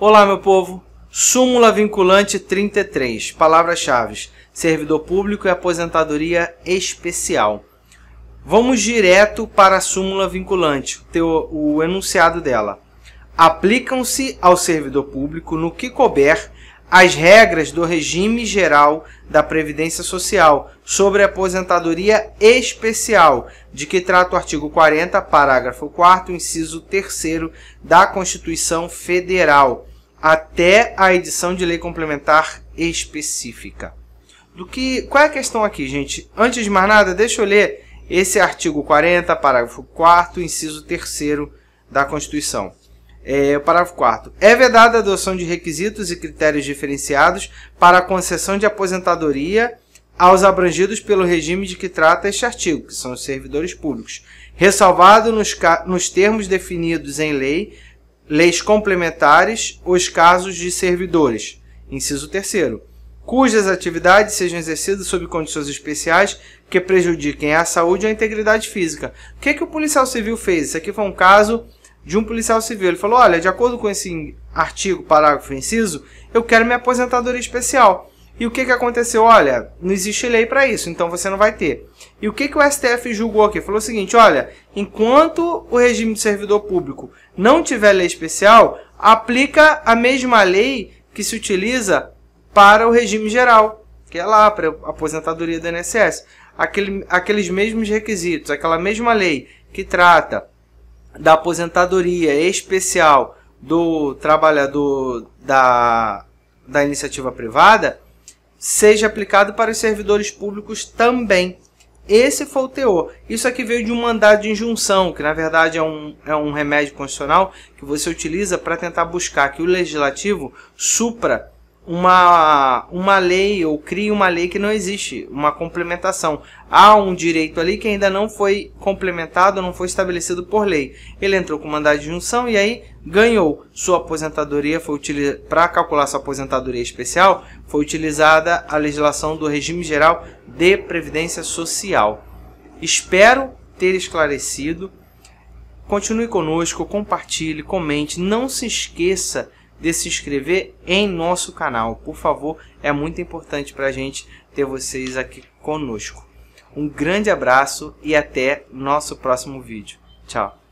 Olá, meu povo. Súmula vinculante 33. Palavras-chave: servidor público e aposentadoria especial. Vamos direto para a súmula vinculante, o enunciado dela. Aplicam-se ao servidor público, no que couber, as regras do regime geral da Previdência Social sobre aposentadoria especial, de que trata o artigo 40, parágrafo 4, inciso 3 da Constituição Federal até a edição de lei complementar específica. Do que qual é a questão aqui, gente? Antes de mais nada, deixa eu ler esse artigo 40, parágrafo 4 inciso 3 da Constituição. É, parágrafo 4. É vedada a adoção de requisitos e critérios diferenciados para a concessão de aposentadoria aos abrangidos pelo regime de que trata este artigo, que são os servidores públicos, ressalvado nos, nos termos definidos em lei Leis complementares os casos de servidores. Inciso 3 cujas atividades sejam exercidas sob condições especiais que prejudiquem a saúde ou a integridade física. O que, é que o policial civil fez? Isso aqui foi um caso de um policial civil. Ele falou: olha, de acordo com esse artigo, parágrafo, inciso, eu quero minha aposentadoria especial. E o que, que aconteceu? Olha, não existe lei para isso, então você não vai ter. E o que, que o STF julgou aqui? Falou o seguinte: olha, enquanto o regime de servidor público não tiver lei especial, aplica a mesma lei que se utiliza para o regime geral, que é lá, para a aposentadoria do INSS. Aquele, aqueles mesmos requisitos, aquela mesma lei que trata da aposentadoria especial do trabalhador da, da iniciativa privada seja aplicado para os servidores públicos também. Esse foi o teor. Isso aqui veio de um mandado de injunção, que na verdade é um, é um remédio constitucional que você utiliza para tentar buscar que o legislativo supra uma, uma lei ou cria uma lei que não existe, uma complementação. Há um direito ali que ainda não foi complementado, não foi estabelecido por lei. Ele entrou com mandado de junção e aí ganhou. Sua aposentadoria foi utilizada para calcular sua aposentadoria especial, foi utilizada a legislação do regime geral de previdência social. Espero ter esclarecido. Continue conosco, compartilhe, comente, não se esqueça de se inscrever em nosso canal. Por favor, é muito importante para a gente ter vocês aqui conosco. Um grande abraço e até nosso próximo vídeo. Tchau!